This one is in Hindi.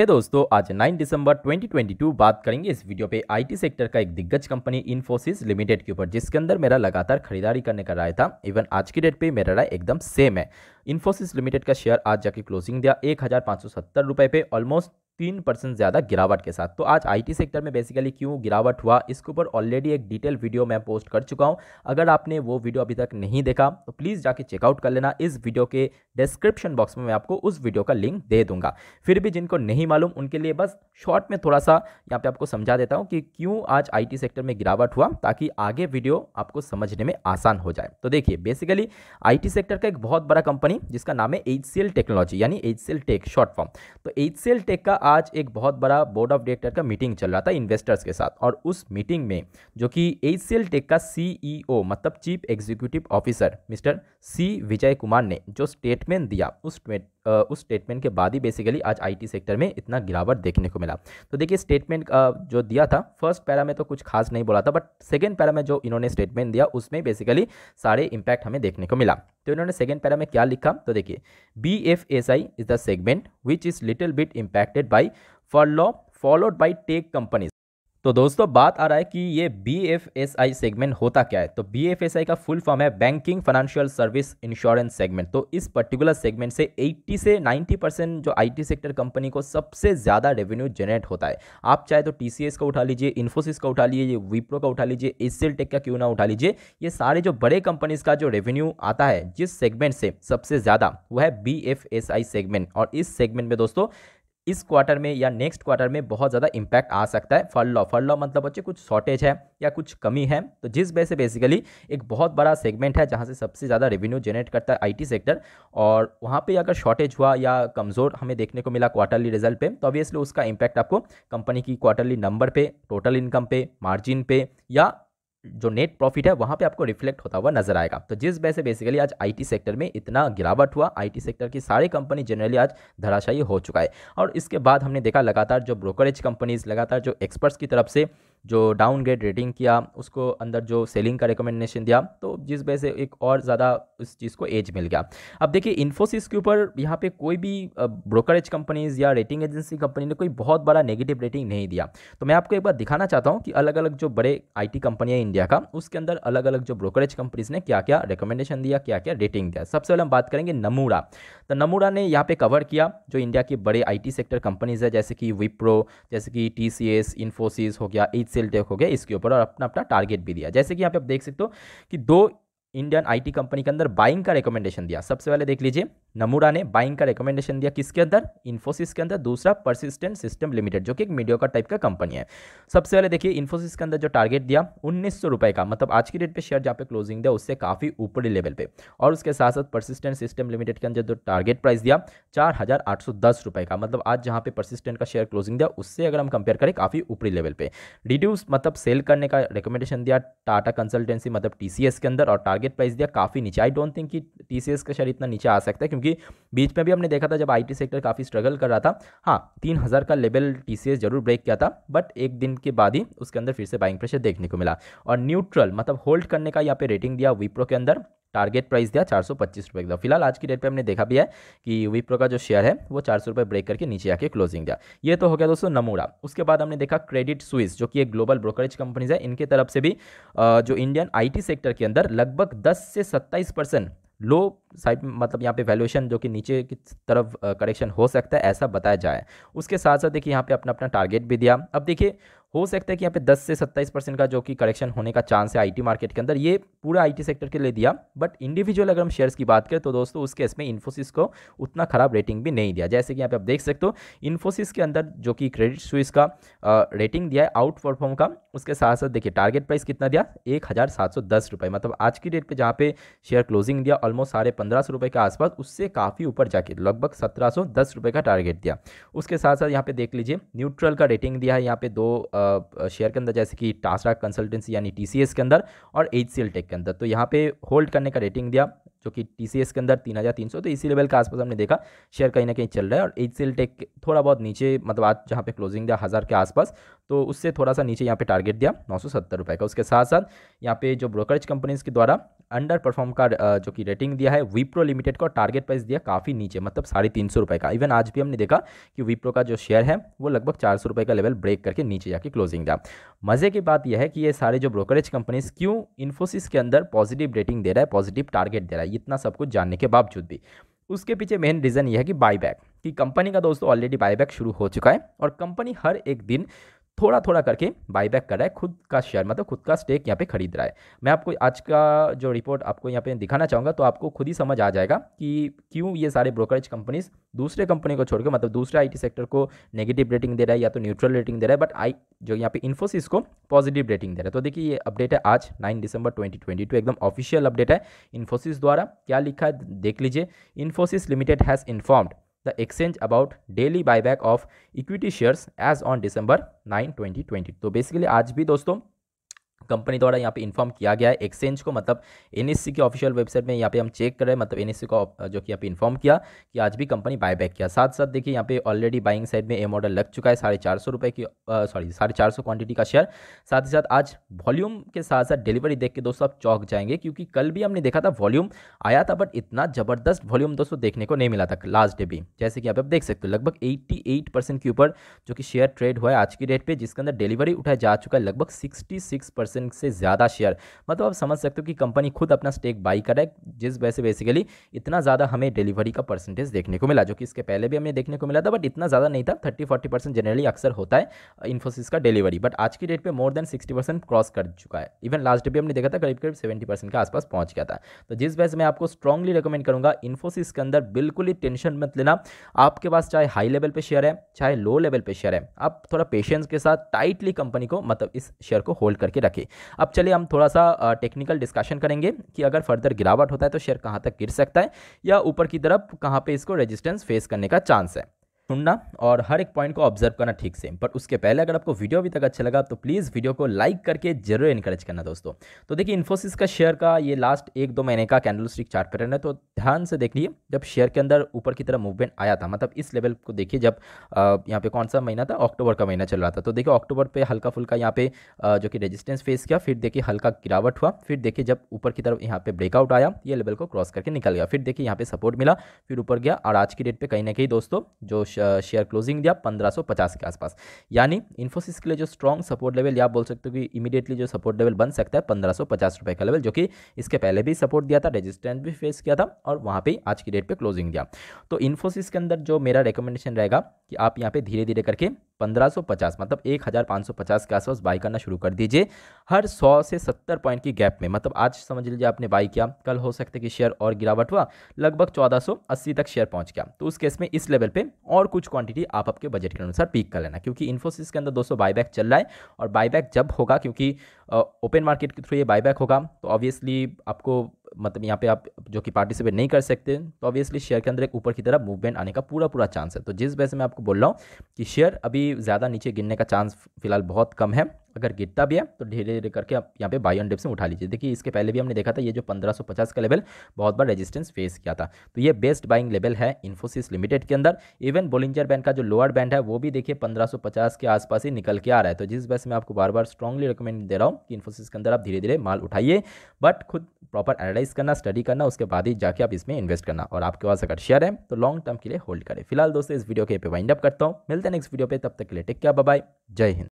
हे दोस्तों आज 9 दिसंबर 2022 बात करेंगे इस वीडियो पे आईटी सेक्टर का एक दिग्गज कंपनी इन्फोसिस लिमिटेड के ऊपर जिसके अंदर मेरा लगातार खरीदारी करने का राय था इवन आज की डेट पे मेरा राय एकदम सेम है इन्फोसिस लिमिटेड का शेयर आज जाके क्लोजिंग दिया एक हज़ार पे ऑलमोस्ट तीन परसेंट ज़्यादा गिरावट के साथ तो आज आईटी सेक्टर में बेसिकली क्यों गिरावट हुआ इसके ऊपर ऑलरेडी एक डिटेल वीडियो मैं पोस्ट कर चुका हूं अगर आपने वो वीडियो अभी तक नहीं देखा तो प्लीज़ जाके चेकआउट कर लेना इस वीडियो के डिस्क्रिप्शन बॉक्स में मैं आपको उस वीडियो का लिंक दे दूंगा फिर भी जिनको नहीं मालूम उनके लिए बस शॉर्ट में थोड़ा सा यहाँ पर आपको समझा देता हूँ कि क्यों आज आई सेक्टर में गिरावट हुआ ताकि आगे वीडियो आपको समझने में आसान हो जाए तो देखिए बेसिकली आई सेक्टर का एक बहुत बड़ा कंपनी जिसका नाम है एच टेक्नोलॉजी यानी एच टेक शॉर्ट फॉर्म तो एच टेक का आज एक बहुत बड़ा बोर्ड ऑफ डायरेक्टर का मीटिंग चल रहा था इन्वेस्टर्स के साथ और उस मीटिंग में जो कि एच टेक का सीईओ e मतलब chief executive officer mister C Vijay Kumar ने जो स्टेटमेंट दिया उस उस स्टेटमेंट के बाद ही बेसिकली आज आईटी सेक्टर में इतना गिरावट देखने को मिला तो देखिए स्टेटमेंट जो दिया था फर्स्ट पैरा में तो कुछ खास नहीं बोला था बट सेकेंड पैरा में जो इन्होंने स्टेटमेंट दिया उसमें बेसिकली सारे इम्पैक्ट हमें देखने को मिला तो इन्होंने सेकेंड पैरा में क्या लिखा तो देखिए B F S I is the segment which is little bit impacted by for law followed by tech companies तो दोस्तों बात आ रहा है कि ये B F S I segment होता क्या है तो बी एफ एस आई का फुल फॉर्म है banking financial service insurance segment तो इस पर्टिकुलर सेगमेंट से 80 से 90 परसेंट जो आईटी सेक्टर कंपनी को सबसे ज़्यादा रेवेन्यू जनरेट होता है आप चाहे तो टी का उठा लीजिए इन्फोसिस का उठा लीजिए विप्रो का उठा लीजिए एसियल टेक का क्यों ना उठा लीजिए ये सारे जो बड़े कंपनीज का जो रेवेन्यू आता है जिस सेगमेंट से सबसे ज़्यादा वह है B F S I segment और इस सेगमेंट में दोस्तों इस क्वार्टर में या नेक्स्ट क्वार्टर में बहुत ज़्यादा इम्पैक्ट आ सकता है फल लॉ फल लॉ मतलब बच्चे कुछ शॉर्टेज है या कुछ कमी है तो जिस वजह से बेसिकली एक बहुत बड़ा सेगमेंट है जहाँ से सबसे ज़्यादा रेवेन्यू जनरेट करता है आई सेक्टर और वहाँ पर अगर शॉर्टेज हुआ या कमज़ोर हमें देखने को मिला क्वार्टरली रिजल्ट पे तो ऑब्वियसली उसका इम्पैक्ट आपको कंपनी की क्वार्टरली नंबर पर टोटल इनकम पे मार्जिन पे या जो नेट प्रॉफिट है वहाँ पे आपको रिफ्लेक्ट होता हुआ नजर आएगा तो जिस वजह से बेसिकली आज आईटी सेक्टर में इतना गिरावट हुआ आईटी सेक्टर की सारी कंपनी जनरली आज धराशायी हो चुका है और इसके बाद हमने देखा लगातार जो ब्रोकरेज कंपनीज लगातार जो एक्सपर्ट्स की तरफ से जो डाउनग्रेड रेटिंग किया उसको अंदर जो सेलिंग का रिकमेंडेशन दिया तो जिस वजह से एक और ज़्यादा उस चीज़ को एज मिल गया अब देखिए इन्फोसिस के ऊपर यहाँ पे कोई भी ब्रोकरेज कंपनीज़ या रेटिंग एजेंसी कंपनी ने कोई बहुत बड़ा नेगेटिव रेटिंग नहीं दिया तो मैं आपको एक बार दिखाना चाहता हूँ कि अलग अलग जो बड़े आई टी कंपनियाँ इंडिया का उसके अंदर अलग अलग जो ब्रोकरेज कंपनीज़ ने क्या क्या रिकमेंडेशन दिया क्या क्या रेटिंग दिया सबसे पहले हम बात करेंगे नमूरा तो नमूरा ने यहाँ पर कवर किया जो इंडिया की बड़े आई सेक्टर कंपनीज़ है जैसे कि विप्रो जैसे कि टी सी इन्फोसिस हो गया एच सेल देखोगे हो गया इसके ऊपर और अपना अपना टारगेट भी दिया जैसे कि यहाँ पे आप देख सकते हो कि दो इंडियन आईटी कंपनी के अंदर बाइंग का रिकमेंडेशन दिया सबसे पहले देख लीजिए नमूरा ने बाइंग का रिकमेंडेशन दिया किसके अंदर इन्फोसिस के अंदर दूसरा परसिस्टेंट सिस्टम लिमिटेड जो कि एक मीडियो का टाइप का कंपनी है सबसे पहले देखिए इन्फोसिस के अंदर जो टारगेट दिया उन्नीस सौ रुपए का मतलब आज की डेट पे शेयर जहाँ पे क्लोजिंग दिया उससे काफ़ी ऊपरी लेवल पे और उसके साथ साथ परसिस्टेंट सिस्टम लिमिटेड के अंदर जो टारगेट प्राइस दिया चार का मतलब आज जहाँ पे परसिस्टेंट का शेयर क्लोजिंग दिया उससे अगर हम कंपेयर करें काफ़ी ऊपरी लेवल पे रिड्यूस मतलब सेल करने का रिकमेंडेशन दिया टाटा कंसल्टेंसी मतलब टी के अंदर और टारगेट प्राइस दिया काफ़ी नीचे आई डोंट थिंक कि टी का शेयर इतना नीचे आ सकता है क्योंकि बीच में भी हमने देखा था जब आईटी सेक्टर काफ़ी स्ट्रगल कर रहा था हाँ तीन हज़ार का लेवल टीसीएस जरूर ब्रेक किया था बट एक दिन के बाद ही उसके अंदर फिर से बाइंग प्रेशर देखने को मिला और न्यूट्रल मतलब होल्ड करने का यहाँ पे रेटिंग दिया विप्रो के अंदर टारगेट प्राइस दिया चार सौ पच्चीस का फिलहाल आज की डेट पे हमने देखा भी है कि विप्रो का जो शेयर है वो चार सौ ब्रेक करके नीचे आके क्लोजिंग दिया ये तो हो गया दोस्तों नमूरा उसके बाद हमने देखा क्रेडिट स्विस जो कि एक ग्लोबल ब्रोकरेज कंपनीज है इनके तरफ से भी जो इंडियन आईटी सेक्टर के अंदर लगभग दस से सत्ताईस लो साइड मतलब यहाँ पे वैल्यूएशन जो कि नीचे की तरफ करेक्शन हो सकता है ऐसा बताया जाए उसके साथ साथ देखिए यहाँ पे अपना अपना टारगेट भी दिया अब देखिए हो सकता है कि यहाँ पे 10 से 27 परसेंट का जो कि करेक्शन होने का चांस है आईटी मार्केट के अंदर ये पूरा आईटी सेक्टर के लिए दिया बट इंडिविजुअल अगर हम शेयर्स की बात करें तो दोस्तों उस केस में इन्फोसिस को उतना खराब रेटिंग भी नहीं दिया जैसे कि यहाँ पे आप देख सकते हो इन्फोसिस के अंदर जो कि क्रेडिट स्विस का रेटिंग दिया है आउट परफॉर्म का उसके साथ साथ देखिए टारगेट प्राइस कितना दिया एक मतलब आज की डेट पर जहाँ पे शेयर क्लोजिंग दिया ऑलमोस्ट साढ़े पंद्रह के आसपास उससे काफ़ी ऊपर जाके लगभग सत्रह का टारगेट दिया उसके साथ साथ यहाँ पे देख लीजिए न्यूट्रल का रेटिंग दिया है यहाँ पे दो शेयर के अंदर जैसे कि टास्टा कंसल्टेंसी यानी टी के अंदर और एच टेक के अंदर तो यहाँ पे होल्ड करने का रेटिंग दिया जो कि टी के अंदर तीन हज़ार तीन सौ तो इसी लेवल के आसपास हमने देखा शेयर कहीं ना कहीं चल रहा है और एच सी टेक थोड़ा बहुत नीचे मतलब आज जहाँ पे क्लोजिंग दिया हज़ार के आसपास तो उससे थोड़ा सा नीचे यहाँ पे टारगेट दिया नौ सौ सत्तर रुपये का उसके साथ साथ यहाँ पे जो ब्रोकरेज कंपनीज़ के द्वारा अंडर परफॉर्म का जो कि रेटिंग दिया है विप्रो लिमिटेड को टारगेट प्राइस दिया काफ़ी नीचे मतलब साढ़े तीन सौ रुपये का इवन आज भी हमने देखा कि विप्रो का जो शेयर है वो लगभग चार सौ रुपये का लेवल ब्रेक करके नीचे जाके क्लोजिंग दिया मज़े की बात यह है कि ये सारे जो ब्रोकरेज कंपनीज क्यों इन्फोसिस के अंदर पॉजिटिव रेटिंग दे रहा है पॉजिटिव टारगेट दे रहा है इतना सब कुछ जानने के बावजूद भी उसके पीछे मेन रीज़न ये है कि बाईबैक कि कंपनी का दोस्तों ऑलरेडी बाईबैक शुरू हो चुका है और कंपनी हर एक दिन थोड़ा थोड़ा करके बाईबैक कर रहा है खुद का शेयर मतलब खुद का स्टेक यहाँ पे खरीद रहा है मैं आपको आज का जो रिपोर्ट आपको यहाँ पे दिखाना चाहूँगा तो आपको खुद ही समझ आ जाएगा कि क्यों ये सारे ब्रोकरेज कंपनीज दूसरे कंपनी को छोड़कर मतलब दूसरे आईटी सेक्टर को नेगेटिव रेटिंग दे रहा है या तो न्यूट्रल रेटिंग दे रहा है बट आई जो यहाँ पे इन्फोसिस को पॉजिटिव रेटिंग दे रहा है तो देखिए ये अपडेट है आज नाइन दिसंबर ट्वेंटी एकदम ऑफिशियल अपडेट है इन्फोसिस द्वारा क्या लिखा है देख लीजिए Infosys limited has informed the exchange about daily buyback of equity shares as on December 9, 2020. तो बेसिकली आज भी दोस्तों कंपनी द्वारा यहाँ पे इन्फॉर्म किया गया है एक्सचेंज को मतलब एन e की ऑफिशियल वेबसाइट में यहाँ पे हम चेक कर रहे हैं मतलब एन e को जो कि यहाँ पे इन्फॉर्म किया कि आज भी कंपनी बाय बैक किया साथ साथ देखिए यहाँ पे ऑलरेडी बाइंग साइड में ए मॉडल लग चुका है साढ़े चार सौ रुपये की सॉरी साढ़े चार सौ क्वान्टिटी का शेयर साथ ही साथ आज वॉल्यूम के साथ साथ डिलीवरी देख के दोस्तों आप चौक जाएंगे क्योंकि कल भी हमने देखा था वॉल्यूम आया था बट इतना ज़बरदस्त वॉल्यूम दोस्तों देखने को नहीं मिला था लास्ट डे भी जैसे कि आप देख सकते हो लगभग एट्टी परसेंट के ऊपर जो कि शेयर ट्रेड हुआ है आज की डेट पर जिसके अंदर डिलीवरी उठाया जा चुका है लगभग सिक्सटी परसेंट परसेंट से ज़्यादा शेयर मतलब आप समझ सकते हो कि कंपनी खुद अपना स्टेक बाई कर रहा है जिस वजह से बेसिकली इतना ज़्यादा हमें डिलीवरी का परसेंटेज देखने को मिला जो कि इसके पहले भी हमें देखने को मिला था बट इतना ज़्यादा नहीं था थर्टी फोर्टी परसेंट जनरली अक्सर होता है इन्फोसिस का डिलीवरी बट आज की डेट पर more than sixty percent cross कर चुका है इवन लास्ट डे भी हमने देखा था करीब करीब सेवेंटी परसेंट के आसपास पहुंच गया था तो जिस वजह से मैं आपको स्ट्रांगली रिकमेंड करूंगा इन्फोसिस के अंदर बिल्कुल ही टेंशन मत लेना आपके पास चाहे हाई लेवल पर शेयर है चाहे लो लेवल पर शेयर है आप थोड़ा पेशेंस के साथ टाइटली कंपनी को मतलब इस शेयर को होल्ड करके रखें अब चलिए हम थोड़ा सा टेक्निकल डिस्कशन करेंगे कि अगर फर्दर गिरावट होता है तो शेयर कहाँ तक गिर सकता है या ऊपर की तरफ कहाँ पर इसको रेजिस्टेंस फेस करने का चांस है सुनना और हर एक पॉइंट को ऑब्जर्व करना ठीक से पर उसके पहले अगर आपको वीडियो अभी तक अच्छा लगा तो प्लीज़ वीडियो को लाइक करके जरूर इनकरेज करना दोस्तों तो देखिए इन्फोसिस का शेयर का ये लास्ट एक दो महीने का कैंडल स्टिक चार्ट पैटर्न है तो ध्यान से देख लीजिए जब शेयर के अंदर ऊपर की तरफ मूवमेंट आया था मतलब इस लेवल को देखिए जब यहाँ पे कौन सा महीना था अक्टूबर का महीना चल रहा था तो देखिए अक्टूबर पर हल्का फुल्का यहाँ पे जो कि रेजिस्टेंस फेस किया फिर देखिए हल्का गिरावट हुआ फिर देखिए जब ऊपर की तरफ यहाँ पे ब्रेकआउट आया ये लेवल को क्रॉस करके निकल गया फिर देखिए यहाँ पे सपोर्ट मिला फिर ऊपर गया और आज की डेट पर कहीं ना कहीं दोस्तों जो शेयर क्लोजिंग दिया 1550 के आसपास यानी इन्फोसिस के लिए जो स्ट्रॉन्ग सपोर्ट लेवल या बोल सकते हो कि इमीडिएटली जो सपोर्ट लेवल बन सकता है पंद्रह रुपए का लेवल जो कि इसके पहले भी सपोर्ट दिया था रेजिस्टेंस भी फेस किया था और वहाँ पर आज की डेट पर क्लोजिंग दिया तो इन्फोसिस के अंदर जो मेरा रिकमेंडेशन रहेगा कि आप यहाँ पर धीरे धीरे करके 1550 मतलब 1550 के आसपास बाई करना शुरू कर दीजिए हर 100 से 70 पॉइंट की गैप में मतलब आज समझ लीजिए आपने बाई किया कल हो सकता है कि शेयर और गिरावट हुआ लगभग 1480 तक शेयर पहुंच गया तो उस केस में इस लेवल पे और कुछ क्वांटिटी आप आपके बजट के अनुसार पीक कर लेना क्योंकि इन्फोसिस के अंदर दोस्तों बाईबैक चल रहा है और बायबैक जब होगा क्योंकि ओपन मार्केट के थ्रू ये बाईबैक होगा तो ऑब्वियसली आपको मतलब यहाँ पे आप जो कि पार्टिसिपेट नहीं कर सकते तो ऑब्वियसली शेयर के अंदर एक ऊपर की तरफ मूवमेंट आने का पूरा पूरा चांस है तो जिस वजह से मैं आपको बोल रहा हूँ कि शेयर अभी ज़्यादा नीचे गिरने का चांस फिलहाल बहुत कम है अगर गिरता भी है तो धीरे धीरे करके आप यहाँ पे बाई ऑन डिप्स में उठा लीजिए देखिए इसके पहले भी हमने देखा था ये जो 1550 का लेवल बहुत बार रेजिस्टेंस फेस किया था तो ये बेस्ट बाइंग लेवल है इन्फोसिस लिमिटेड के अंदर इवन बोलिंजर बैंड का जो लोअर बैंड है वो भी देखिए 1550 के आसपास ही निकल के आ रहा है तो जिस वजह से मैं आपको बार बार स्ट्रॉगली रिकमेंड दे रहा हूँ कि इन्फोसिस के अंदर आप धीरे धीरे माल उठाइए बट खुद प्रॉपर एनालाइज करना स्टडी करना उसके बाद ही जाके आप इसमें इन्वेस्ट करना और आपके पास अगर शेयर है तो लॉन्ग टर्म के लिए होल्ड करें फिलहाल दोस्तों इस वीडियो के पे वाइंड अप करता हूँ मिलते हैं नेक्स्ट वीडियो पर तब तक के लिए टेक क्या बाय जय हिंद